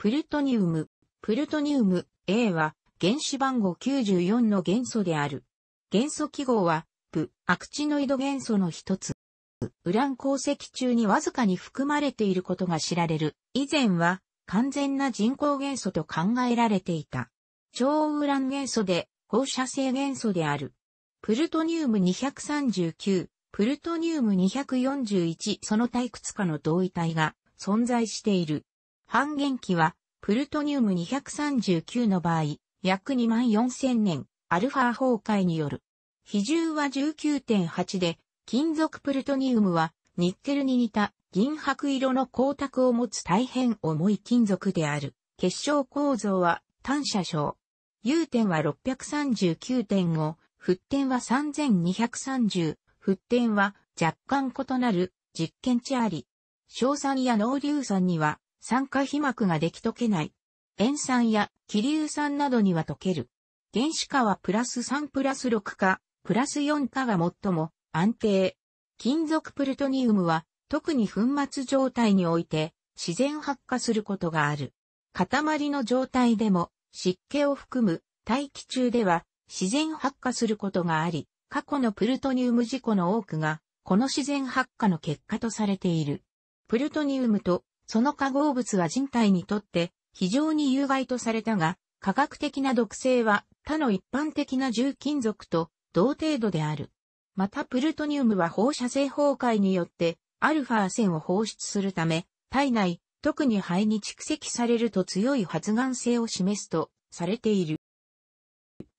プルトニウム。プルトニウム A は原子番号94の元素である。元素記号は、プ、アクチノイド元素の一つ。ウラン鉱石中にわずかに含まれていることが知られる。以前は完全な人工元素と考えられていた。超ウラン元素で放射性元素である。プルトニウム239、プルトニウム241その退屈くかの同位体が存在している。半減期は、プルトニウム239の場合、約2万4000年、アルファ崩壊による。比重は19.8で、金属プルトニウムは、ニッケルに似た銀白色の光沢を持つ大変重い金属である。結晶構造は単射症。融点は639.5、沸点は3230、沸点は若干異なる実験値あり。硝酸や濃硫酸には酸化皮膜ができ溶けない。塩酸や気硫酸などには溶ける。原子化はプラス3プラス6か、プラス4かが最も安定。金属プルトニウムは特に粉末状態において自然発火することがある。塊の状態でも湿気を含む大気中では自然発火することがあり、過去のプルトニウム事故の多くがこの自然発火の結果とされている。プルトニウムとその化合物は人体にとって非常に有害とされたが、科学的な毒性は他の一般的な重金属と同程度である。またプルトニウムは放射性崩壊によってアルファ線を放出するため、体内、特に肺に蓄積されると強い発がん性を示すとされている。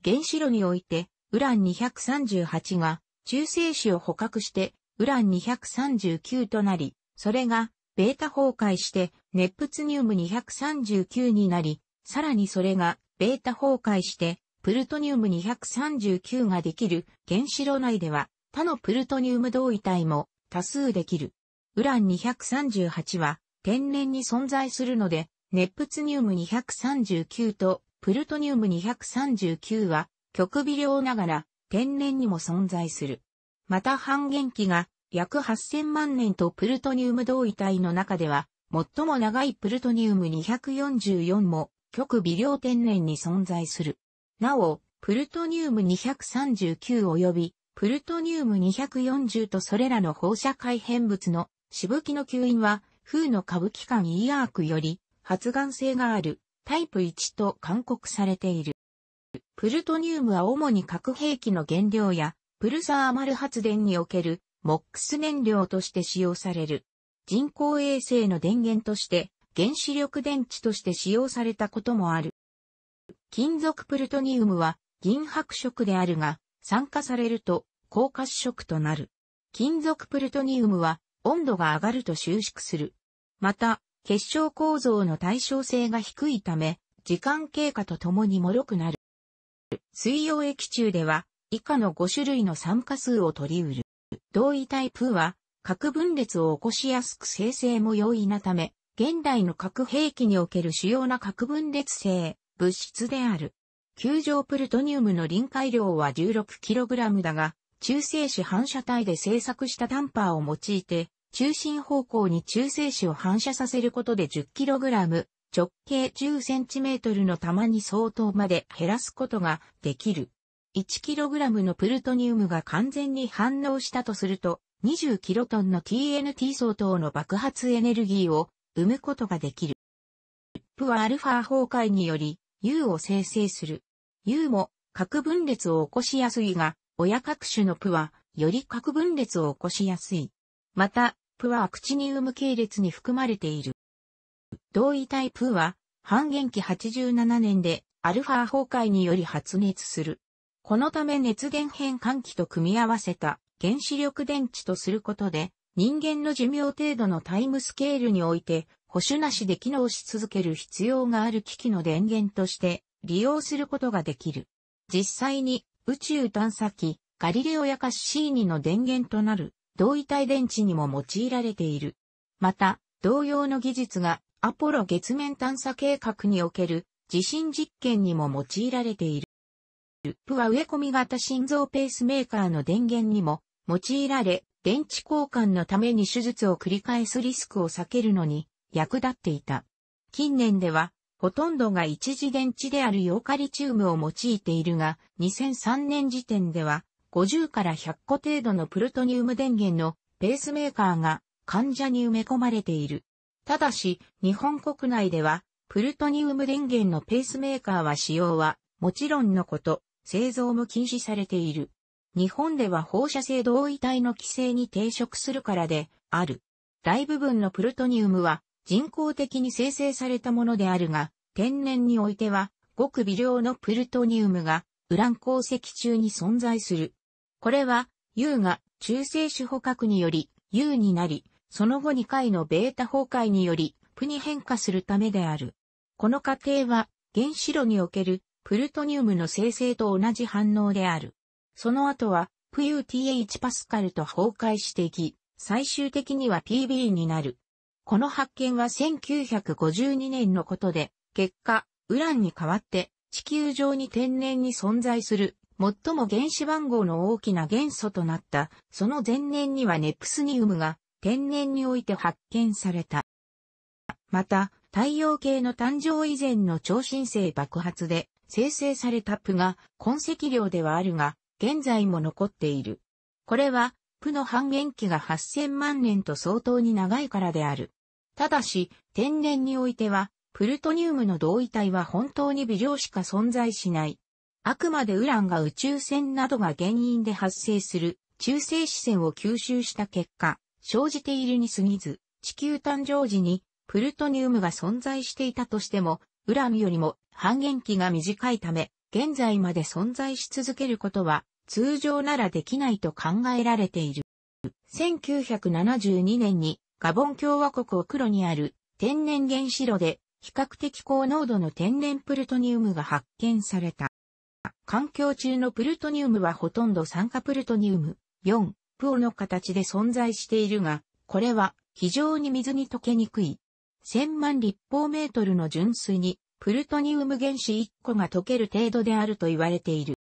原子炉において、ウラン238が中性子を捕獲して、ウラン239となり、それがベータ崩壊してネプツニウム239になり、さらにそれがベータ崩壊してプルトニウム239ができる原子炉内では他のプルトニウム同位体も多数できる。ウラン238は天然に存在するので、ネプツニウム239とプルトニウム239は極微量ながら天然にも存在する。また半減期が約8000万年とプルトニウム同位体の中では、最も長いプルトニウム244も、極微量天然に存在する。なお、プルトニウム239及び、プルトニウム240とそれらの放射改変物の、しぶきの吸引は、風の歌舞伎館 E ヤークより、発がん性がある、タイプ1と勧告されている。プルトニウムは主に核兵器の原料や、プルサーマル発電における MOX 燃料として使用される。人工衛星の電源として原子力電池として使用されたこともある。金属プルトニウムは銀白色であるが、酸化されると高褐色となる。金属プルトニウムは温度が上がると収縮する。また、結晶構造の対称性が低いため、時間経過とともに脆くなる。水溶液中では以下の5種類の酸化数を取り得る。同位タイプは、核分裂を起こしやすく生成も容易なため、現代の核兵器における主要な核分裂性、物質である。球状プルトニウムの臨界量は 16kg だが、中性子反射体で製作したタンパーを用いて、中心方向に中性子を反射させることで 10kg、直径 10cm の玉に相当まで減らすことができる。1kg のプルトニウムが完全に反応したとすると、20kT の TNT 相当の爆発エネルギーを生むことができる。プはアルファ崩壊により U を生成する。U も核分裂を起こしやすいが、親各種のプはより核分裂を起こしやすい。また、プはアクチニウム系列に含まれている。同位体プは半減期87年でアルファ崩壊により発熱する。このため熱源変換器と組み合わせた原子力電池とすることで、人間の寿命程度のタイムスケールにおいて、保守なしで機能し続ける必要がある機器の電源として利用することができる。実際に宇宙探査機ガリレオやカッシーニの電源となる同位体電池にも用いられている。また、同様の技術がアポロ月面探査計画における地震実験にも用いられている。ルップは植え込み型心臓ペースメーカーの電源にも用いられ、電池交換のために手術を繰り返すリスクを避けるのに役立っていた。近年では、ほとんどが一次電池であるヨーカリチウムを用いているが、2003年時点では、50から100個程度のプルトニウム電源のペースメーカーが患者に埋め込まれている。ただし、日本国内では、プルトニウム電源のペースメーカーは使用は、もちろんのこと、製造も禁止されている。日本では放射性同位体の規制に抵触するからで、ある。大部分のプルトニウムは人工的に生成されたものであるが、天然においては、ごく微量のプルトニウムがウラン鉱石中に存在する。これは、U が中性子捕獲により U になり、その後2回のベータ崩壊により、プに変化するためである。この過程は、原子炉におけるプルトニウムの生成と同じ反応である。その後は、プユ TH パスカルと崩壊していき、最終的には PB になる。この発見は1952年のことで、結果、ウランに代わって地球上に天然に存在する最も原子番号の大きな元素となった、その前年にはネプスニウムが天然において発見された。また、太陽系の誕生以前の超新星爆発で生成されたプが痕跡量ではあるが、現在も残っている。これは、プの半減期が8000万年と相当に長いからである。ただし、天然においては、プルトニウムの同位体は本当に微量しか存在しない。あくまでウランが宇宙船などが原因で発生する中性子線を吸収した結果、生じているに過ぎず、地球誕生時にプルトニウムが存在していたとしても、ウランよりも半減期が短いため、現在まで存在し続けることは通常ならできないと考えられている。1972年にガボン共和国を黒にある天然原子炉で比較的高濃度の天然プルトニウムが発見された。環境中のプルトニウムはほとんど酸化プルトニウム4、プオの形で存在しているが、これは非常に水に溶けにくい1000万立方メートルの純水に、プルトニウム原子1個が溶ける程度であると言われている。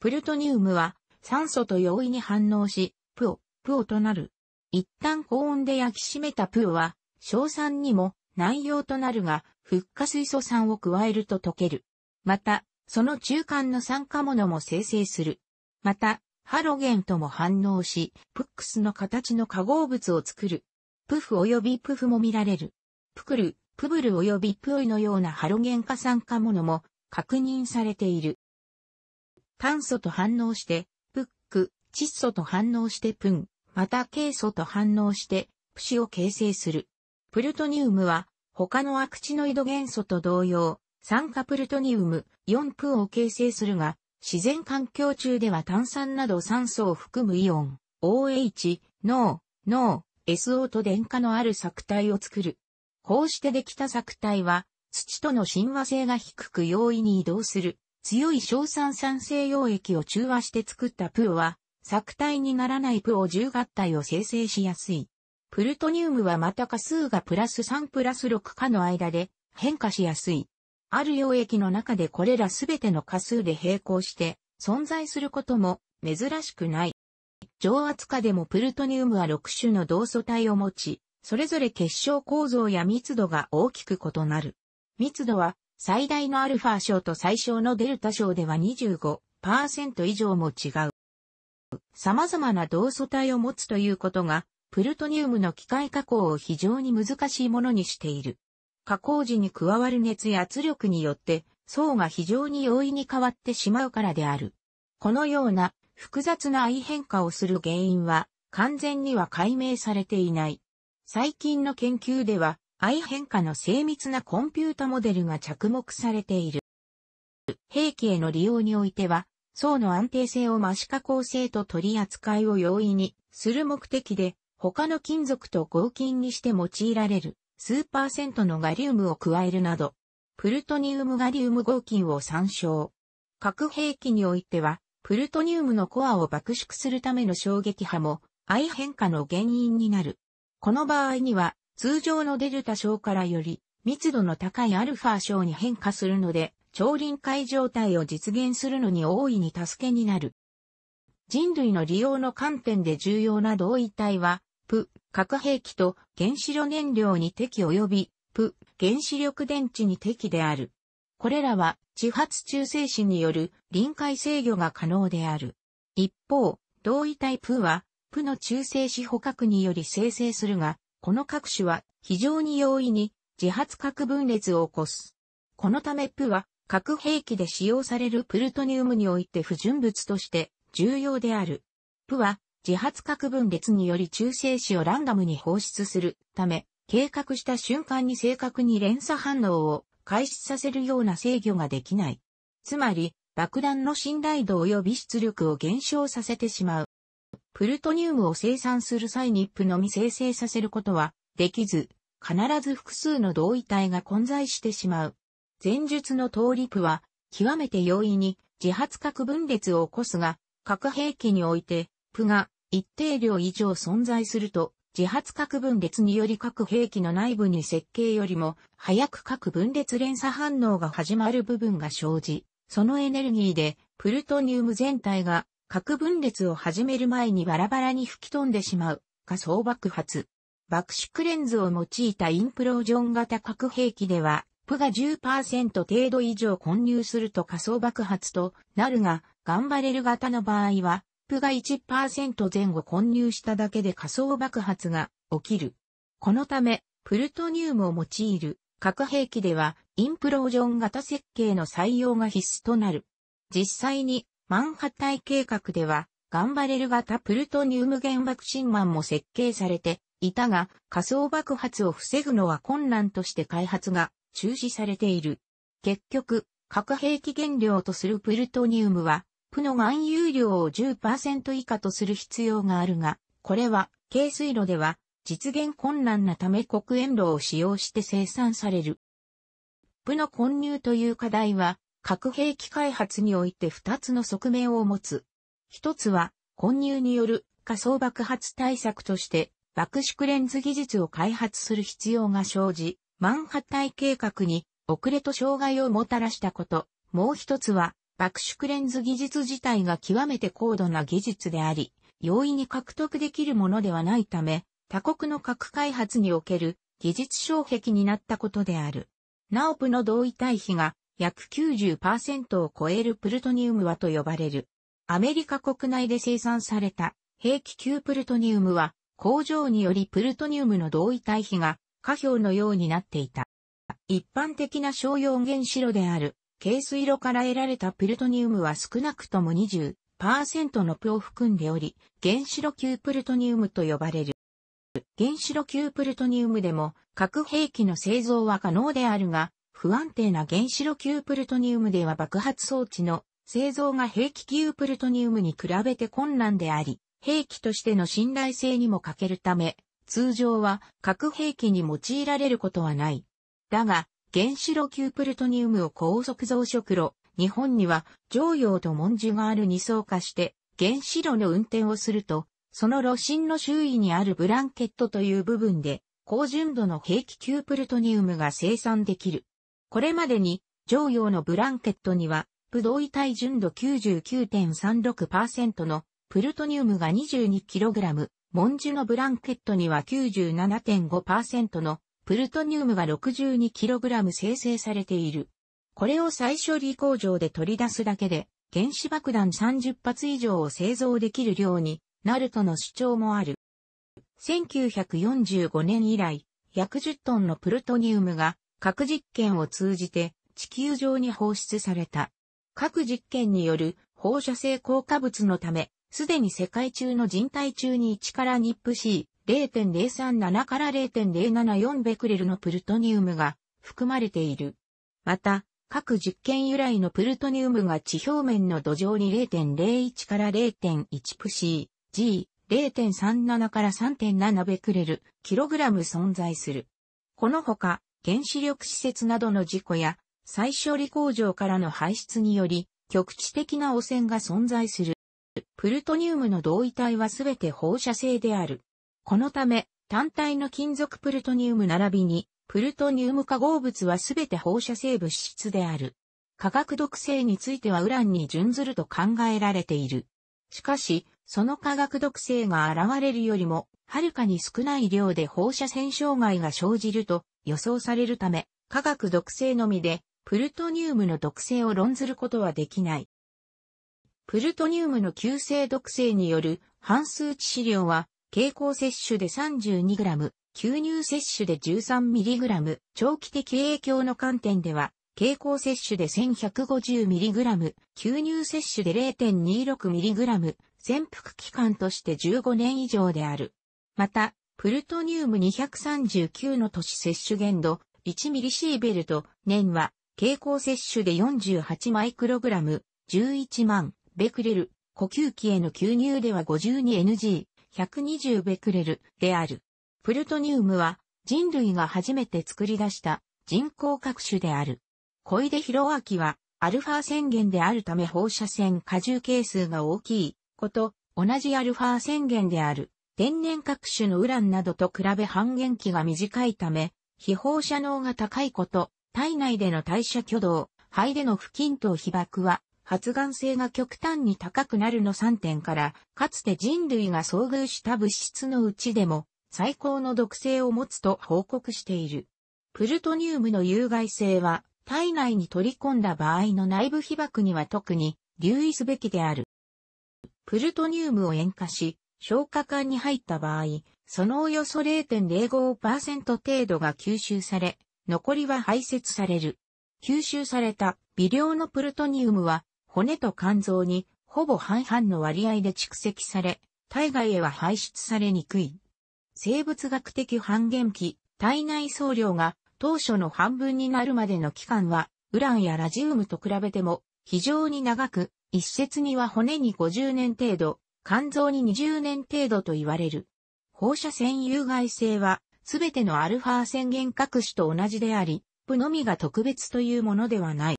プルトニウムは酸素と容易に反応し、プオ、プオとなる。一旦高温で焼き締めたプオは、硝酸にも内容となるが、フッ化水素酸を加えると溶ける。また、その中間の酸化物も生成する。また、ハロゲンとも反応し、プックスの形の化合物を作る。プフ及びプフも見られる。プクル、プブル及びプオイのようなハロゲン化酸化物も確認されている。炭素と反応して、プック、窒素と反応してプン、またケイ素と反応して、プシを形成する。プルトニウムは、他のアクチノイド元素と同様、酸化プルトニウム4プを形成するが、自然環境中では炭酸など酸素を含むイオン、OH、NO、NO、SO と電荷のある錯体を作る。こうしてできた錯体は、土との親和性が低く容易に移動する、強い硝酸酸性溶液を中和して作ったプーは、錯体にならないプオ10合体を生成しやすい。プルトニウムはまた価数がプラス3プラス6かの間で変化しやすい。ある溶液の中でこれらすべての価数で並行して存在することも珍しくない。上圧下でもプルトニウムは6種の同素体を持ち、それぞれ結晶構造や密度が大きく異なる。密度は最大のアルファ賞と最小のデルタ賞では25%以上も違う。様々な同素体を持つということが、プルトニウムの機械加工を非常に難しいものにしている。加工時に加わる熱や圧力によって、層が非常に容易に変わってしまうからである。このような複雑な愛変化をする原因は完全には解明されていない。最近の研究では、愛変化の精密なコンピュータモデルが着目されている。兵器への利用においては、層の安定性を真四角工性と取り扱いを容易にする目的で、他の金属と合金にして用いられる数パーセントのガリウムを加えるなど、プルトニウムガリウム合金を参照。核兵器においては、プルトニウムのコアを爆縮するための衝撃波も、相変化の原因になる。この場合には、通常のデルタ症からより、密度の高いアルファ症に変化するので、超臨界状態を実現するのに大いに助けになる。人類の利用の観点で重要な同位体は、プ、核兵器と原子炉燃料に敵及び、プ、原子力電池に敵である。これらは自発中性子による臨界制御が可能である。一方、同位体プは、プの中性子捕獲により生成するが、この各種は非常に容易に自発核分裂を起こす。このためプは核兵器で使用されるプルトニウムにおいて不純物として重要である。プは自発核分裂により中性子をランダムに放出するため、計画した瞬間に正確に連鎖反応を開始させるような制御ができない。つまり、爆弾の信頼度及び出力を減少させてしまう。プルトニウムを生産する際にプのみ生成させることはできず、必ず複数の同位体が混在してしまう。前述の通りプは、極めて容易に自発核分裂を起こすが、核兵器において、プが一定量以上存在すると、自発核分裂により核兵器の内部に設計よりも早く核分裂連鎖反応が始まる部分が生じ、そのエネルギーでプルトニウム全体が核分裂を始める前にバラバラに吹き飛んでしまう仮想爆発。爆縮レンズを用いたインプロージョン型核兵器では、プが10%程度以上混入すると仮想爆発となるが、ガンバレル型の場合は、プが1%前後混入しただけで仮想爆発が起きる。このため、プルトニウムを用いる核兵器ではインプロージョン型設計の採用が必須となる。実際にマンハッタイ計画ではガンバレル型プルトニウム原爆新マンも設計されていたが仮想爆発を防ぐのは困難として開発が中止されている。結局、核兵器原料とするプルトニウムはプの含有量を10%以下とする必要があるが、これは、軽水炉では、実現困難なため黒煙炉を使用して生産される。プの混入という課題は、核兵器開発において2つの側面を持つ。一つは、混入による仮想爆発対策として、爆縮レンズ技術を開発する必要が生じ、マンハッタイ計画に遅れと障害をもたらしたこと。もう一つは、爆縮レンズ技術自体が極めて高度な技術であり、容易に獲得できるものではないため、他国の核開発における技術障壁になったことである。ナオプの同位対比が約90%を超えるプルトニウムはと呼ばれる。アメリカ国内で生産された兵器級プルトニウムは工場によりプルトニウムの同位対比が下表のようになっていた。一般的な商用原子炉である軽水炉から得られたプルトニウムは少なくとも20%のプを含んでおり、原子炉級プルトニウムと呼ばれる。原子炉級プルトニウムでも核兵器の製造は可能であるが、不安定な原子炉級プルトニウムでは爆発装置の製造が兵器級プルトニウムに比べて困難であり、兵器としての信頼性にも欠けるため、通常は核兵器に用いられることはない。だが、原子炉級プルトニウムを高速増殖炉、日本には常用と文字がある二層化して原子炉の運転をすると、その炉心の周囲にあるブランケットという部分で高純度の平気級プルトニウムが生産できる。これまでに常用のブランケットには、不動位体純度99.36%のプルトニウムが 22kg、文字のブランケットには97.5%のプルトニウムが 62kg 生成されている。これを再処理工場で取り出すだけで、原子爆弾30発以上を製造できる量になるとの主張もある。1945年以来、約10トンのプルトニウムが核実験を通じて地球上に放出された。核実験による放射性効果物のため、すでに世界中の人体中に1から NIPC、0.037から0.074ベクレルのプルトニウムが含まれている。また、各実験由来のプルトニウムが地表面の土壌に0.01から0.1プシー、G、0.37から3.7ベクレル、キログラム存在する。このほか、原子力施設などの事故や、再処理工場からの排出により、局地的な汚染が存在する。プルトニウムの同位体はすべて放射性である。このため、単体の金属プルトニウム並びに、プルトニウム化合物はすべて放射性物質である。化学毒性についてはウランに準ずると考えられている。しかし、その化学毒性が現れるよりも、はるかに少ない量で放射線障害が生じると予想されるため、化学毒性のみで、プルトニウムの毒性を論ずることはできない。プルトニウムの急性毒性による半数致死量は経口摂取で 32g、吸入摂取で 13mg、長期的影響の観点では、経口摂取で 1150mg、吸入摂取で 0.26mg、潜伏期間として15年以上である。また、プルトニウム239の都市摂取限度1 m ベルト、年は、経口摂取で48マイクログラム、11万、ベクレル、呼吸器への吸入では 52ng、120ベクレルである。プルトニウムは人類が初めて作り出した人工各種である。小出博明はアルファ宣言であるため放射線荷重係数が大きいこと、同じアルファ宣言である天然各種のウランなどと比べ半減期が短いため、非放射能が高いこと、体内での代謝挙動、肺での不均等被曝は発がん性が極端に高くなるの3点から、かつて人類が遭遇した物質のうちでも、最高の毒性を持つと報告している。プルトニウムの有害性は、体内に取り込んだ場合の内部被曝には特に留意すべきである。プルトニウムを塩化し、消化管に入った場合、そのおよそ0.05%程度が吸収され、残りは排泄される。吸収された微量のプルトニウムは骨と肝臓にほぼ半々の割合で蓄積され、体外へは排出されにくい。生物学的半減期、体内総量が当初の半分になるまでの期間は、ウランやラジウムと比べても非常に長く、一説には骨に50年程度、肝臓に20年程度と言われる。放射線有害性は、すべてのアルファ線言核種と同じであり、プのみが特別というものではない。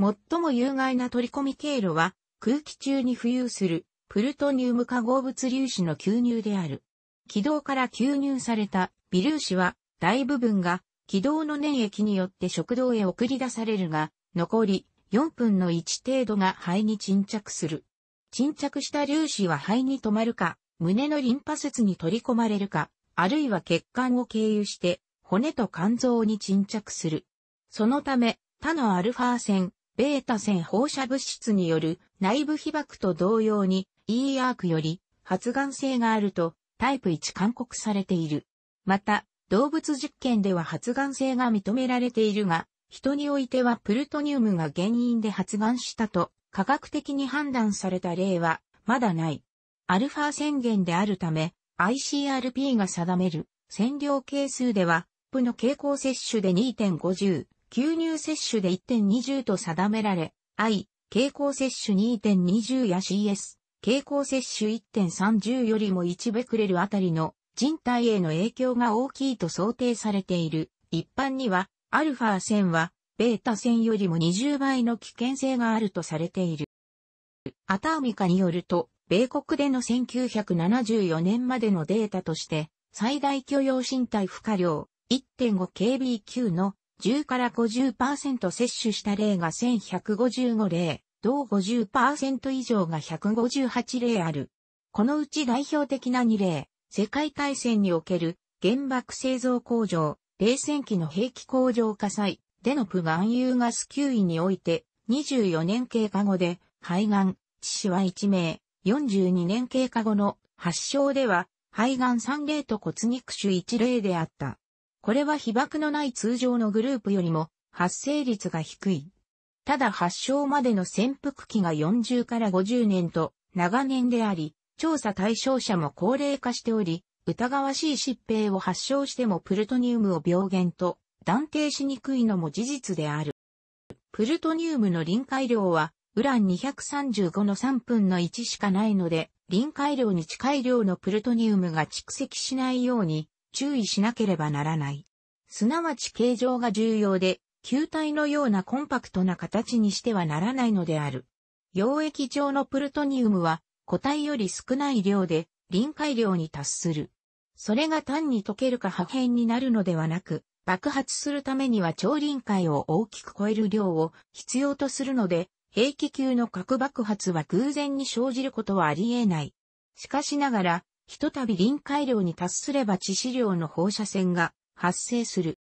最も有害な取り込み経路は、空気中に浮遊する、プルトニウム化合物粒子の吸入である。軌道から吸入された微粒子は、大部分が軌道の粘液によって食道へ送り出されるが、残り4分の1程度が肺に沈着する。沈着した粒子は肺に止まるか、胸のリンパ節に取り込まれるか、あるいは血管を経由して、骨と肝臓に沈着する。そのため、他のアルファ線、ベータ線放射物質による内部被曝と同様に E アークより発がん性があるとタイプ1勧告されている。また、動物実験では発がん性が認められているが、人においてはプルトニウムが原因で発がんしたと科学的に判断された例はまだない。アルファ宣言であるため ICRP が定める占領係数では、プの傾向摂取で2.50、吸入摂取で1.20と定められ、I、蛍光摂取2.20や CS、蛍光摂取1.30よりも1ベクレルあたりの人体への影響が大きいと想定されている。一般には、アルファ線は、ベータ線よりも20倍の危険性があるとされている。アターミカによると、米国での1974年までのデータとして、最大許容身体負荷量 1.5kb q の10から50%摂取した例が1155例、同50%以上が158例ある。このうち代表的な2例、世界大戦における原爆製造工場、冷戦期の兵器工場火災でのプガユー・ガス給位において24年経過後で肺がん、致死は1名、42年経過後の発症では肺がん3例と骨肉腫1例であった。これは被爆のない通常のグループよりも発生率が低い。ただ発症までの潜伏期が40から50年と長年であり、調査対象者も高齢化しており、疑わしい疾病を発症してもプルトニウムを病原と断定しにくいのも事実である。プルトニウムの臨界量は、ウラン235の3分の1しかないので、臨界量に近い量のプルトニウムが蓄積しないように、注意しなければならない。すなわち形状が重要で、球体のようなコンパクトな形にしてはならないのである。溶液状のプルトニウムは固体より少ない量で臨界量に達する。それが単に溶けるか破片になるのではなく、爆発するためには超臨界を大きく超える量を必要とするので、兵器級の核爆発は偶然に生じることはあり得ない。しかしながら、ひとたび臨界量に達すれば致死量の放射線が発生する。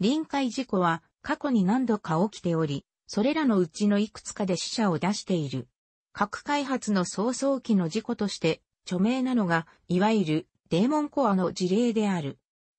臨界事故は過去に何度か起きており、それらのうちのいくつかで死者を出している。核開発の早々期の事故として著名なのが、いわゆるデーモンコアの事例である。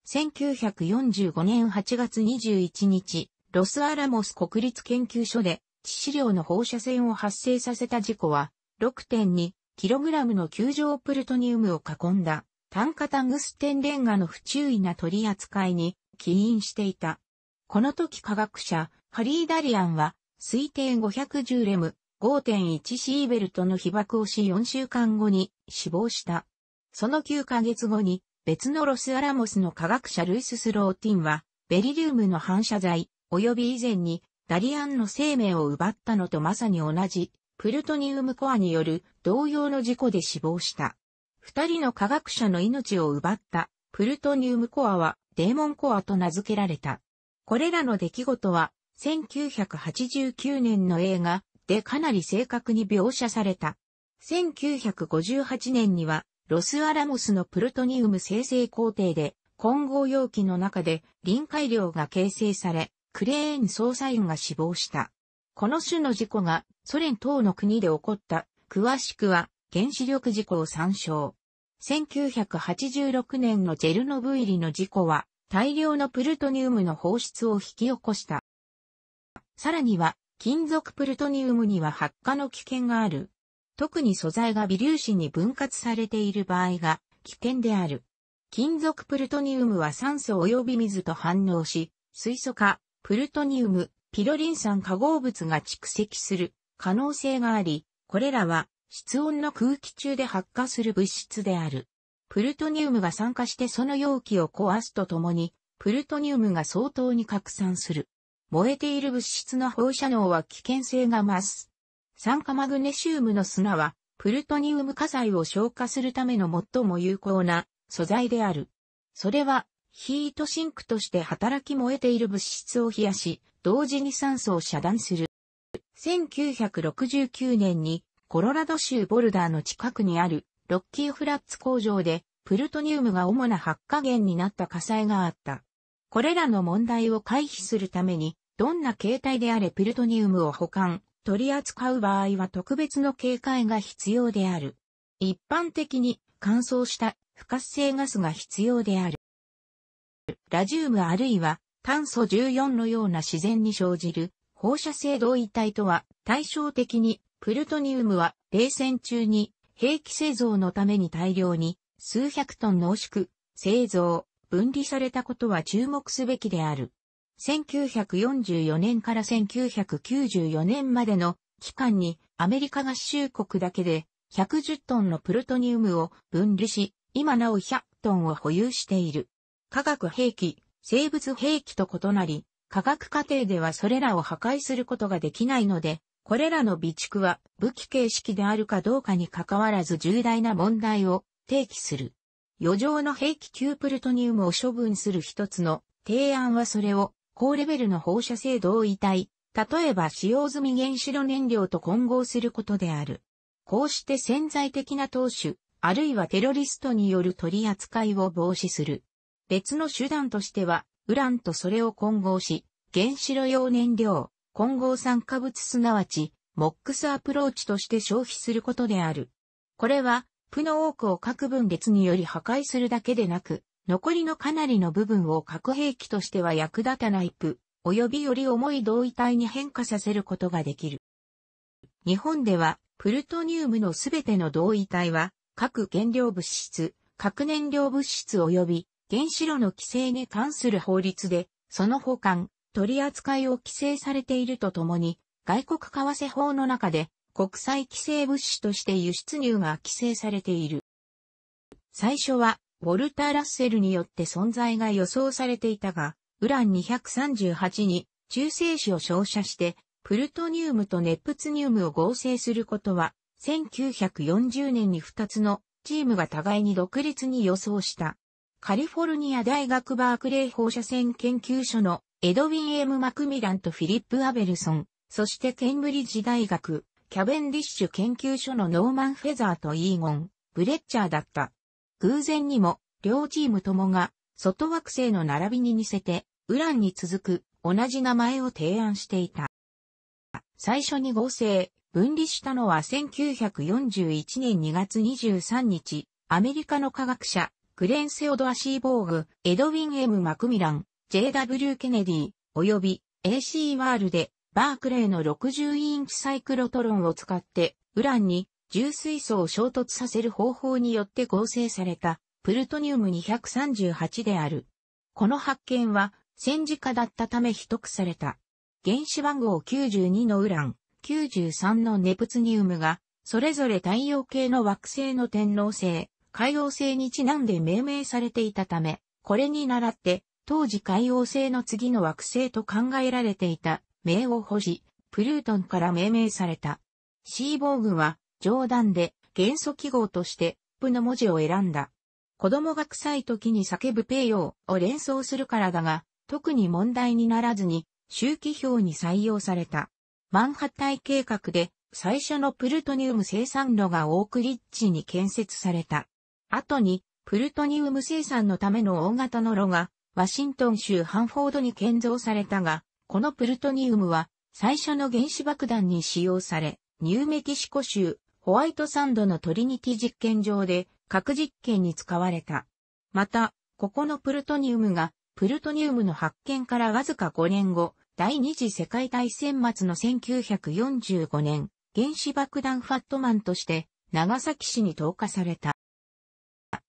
1945年8月21日、ロスアラモス国立研究所で致死量の放射線を発生させた事故は、6.2 kg の球状プルトニウムを囲んだ炭化タングステンレンガの不注意な取り扱いに起因していた。この時科学者、ハリー・ダリアンは、推定510レム、5.1シーベルトの被爆をし4週間後に死亡した。その9ヶ月後に、別のロスアラモスの科学者ルイス・スローティンは、ベリリウムの反射材、及び以前に、ダリアンの生命を奪ったのとまさに同じプルトニウムコアによる同様の事故で死亡した。二人の科学者の命を奪ったプルトニウムコアはデーモンコアと名付けられた。これらの出来事は1989年の映画でかなり正確に描写された。1958年にはロスアラモスのプルトニウム生成工程で混合容器の中で臨界量が形成され、クレーン捜査員が死亡した。この種の事故がソ連等の国で起こった、詳しくは原子力事故を参照。1986年のジェルノブイリの事故は大量のプルトニウムの放出を引き起こした。さらには金属プルトニウムには発火の危険がある。特に素材が微粒子に分割されている場合が危険である。金属プルトニウムは酸素及び水と反応し、水素化、プルトニウム、ピロリン酸化合物が蓄積する可能性があり、これらは室温の空気中で発火する物質である。プルトニウムが酸化してその容器を壊すとともに、プルトニウムが相当に拡散する。燃えている物質の放射能は危険性が増す。酸化マグネシウムの砂は、プルトニウム火災を消化するための最も有効な素材である。それは、ヒートシンクとして働き燃えている物質を冷やし、同時に酸素を遮断する。1969年にコロラド州ボルダーの近くにあるロッキーフラッツ工場でプルトニウムが主な発火源になった火災があった。これらの問題を回避するために、どんな形態であれプルトニウムを保管、取り扱う場合は特別の警戒が必要である。一般的に乾燥した不活性ガスが必要である。ラジウムあるいは炭素14のような自然に生じる放射性同位体とは対照的にプルトニウムは冷戦中に兵器製造のために大量に数百トン濃縮、製造、分離されたことは注目すべきである。1944年から1994年までの期間にアメリカ合衆国だけで110トンのプルトニウムを分離し、今なお100トンを保有している。化学兵器、生物兵器と異なり、化学過程ではそれらを破壊することができないので、これらの備蓄は武器形式であるかどうかに関わらず重大な問題を提起する。余剰の兵器級プルトニウムを処分する一つの提案はそれを高レベルの放射性同位体、例えば使用済み原子炉燃料と混合することである。こうして潜在的な投手、あるいはテロリストによる取り扱いを防止する。別の手段としては、ウランとそれを混合し、原子炉用燃料、混合酸化物すなわち、モックスアプローチとして消費することである。これは、プの多くを各分裂により破壊するだけでなく、残りのかなりの部分を核兵器としては役立たないプ、及びより重い同位体に変化させることができる。日本では、プルトニウムのすべての同位体は、各原料物質、核燃料物質及び原子炉の規制に関する法律で、その保管、取り扱いを規制されているとともに、外国為替法の中で、国際規制物資として輸出入が規制されている。最初は、ウォルター・ラッセルによって存在が予想されていたが、ウラン238に中性子を照射して、プルトニウムとネプツニウムを合成することは、1940年に2つのチームが互いに独立に予想した。カリフォルニア大学バークレー放射線研究所のエドウィン・エム・マクミランとフィリップ・アベルソン、そしてケンブリッジ大学、キャベンディッシュ研究所のノーマン・フェザーとイーゴン、ブレッチャーだった。偶然にも、両チームともが、外惑星の並びに似せて、ウランに続く、同じ名前を提案していた。最初に合成、分離したのは1941年2月23日、アメリカの科学者、グレン・セオドア・シーボーグ、エドウィン・ M・ マクミラン、JW・ ケネディ、及び AC ワールで、バークレーの60インチサイクロトロンを使って、ウランに重水素を衝突させる方法によって合成された、プルトニウム238である。この発見は、戦時下だったため秘匿された。原子番号92のウラン、93のネプツニウムが、それぞれ太陽系の惑星の天皇星、海王星にちなんで命名されていたため、これに倣って、当時海王星の次の惑星と考えられていた、名を保持、プルートンから命名された。シーボーグは、冗談で、元素記号として、プの文字を選んだ。子供が臭い時に叫ぶペイヨーを連想するからだが、特に問題にならずに、周期表に採用された。マンハッタイ計画で、最初のプルトニウム生産炉がオークリッチに建設された。後に、プルトニウム生産のための大型の炉が、ワシントン州ハンフォードに建造されたが、このプルトニウムは、最初の原子爆弾に使用され、ニューメキシコ州、ホワイトサンドのトリニティ実験場で、核実験に使われた。また、ここのプルトニウムが、プルトニウムの発見からわずか5年後、第二次世界大戦末の1945年、原子爆弾ファットマンとして、長崎市に投下された。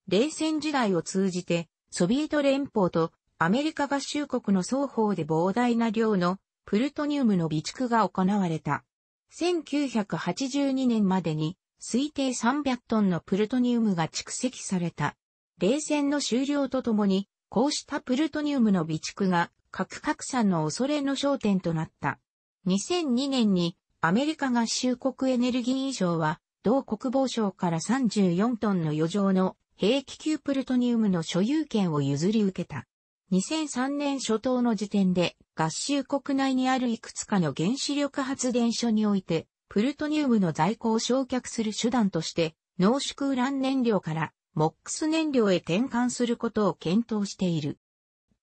冷戦時代を通じて、ソビエト連邦とアメリカ合衆国の双方で膨大な量のプルトニウムの備蓄が行われた。1982年までに推定300トンのプルトニウムが蓄積された。冷戦の終了とともに、こうしたプルトニウムの備蓄が核拡散の恐れの焦点となった。2002年にアメリカ合衆国エネルギー以上は、同国防省から34トンの余剰の兵器級プルトニウムの所有権を譲り受けた。2003年初頭の時点で、合衆国内にあるいくつかの原子力発電所において、プルトニウムの在庫を焼却する手段として、濃縮ウラン燃料からモックス燃料へ転換することを検討している。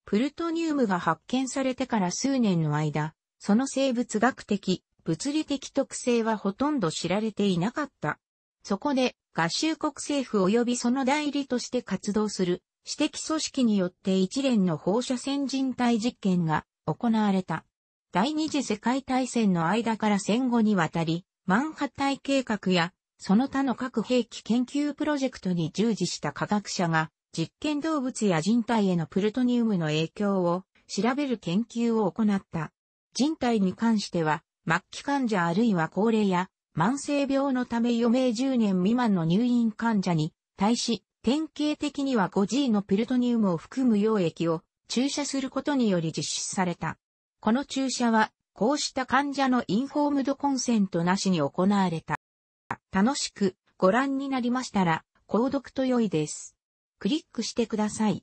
プルトニウムが発見されてから数年の間、その生物学的、物理的特性はほとんど知られていなかったそこで、合衆国政府及びその代理として活動する、私的組織によって一連の放射線人体実験が行われた。第二次世界大戦の間から戦後にわたり、マンハッタイ計画や、その他の核兵器研究プロジェクトに従事した科学者が、実験動物や人体へのプルトニウムの影響を調べる研究を行った。人体に関しては、末期患者あるいは高齢や慢性病のため余命10年未満の入院患者に対し、典型的には 5G のピルトニウムを含む溶液を注射することにより実施された。この注射は、こうした患者のインフォームドコンセントなしに行われた。楽しくご覧になりましたら、購読と良いです。クリックしてください。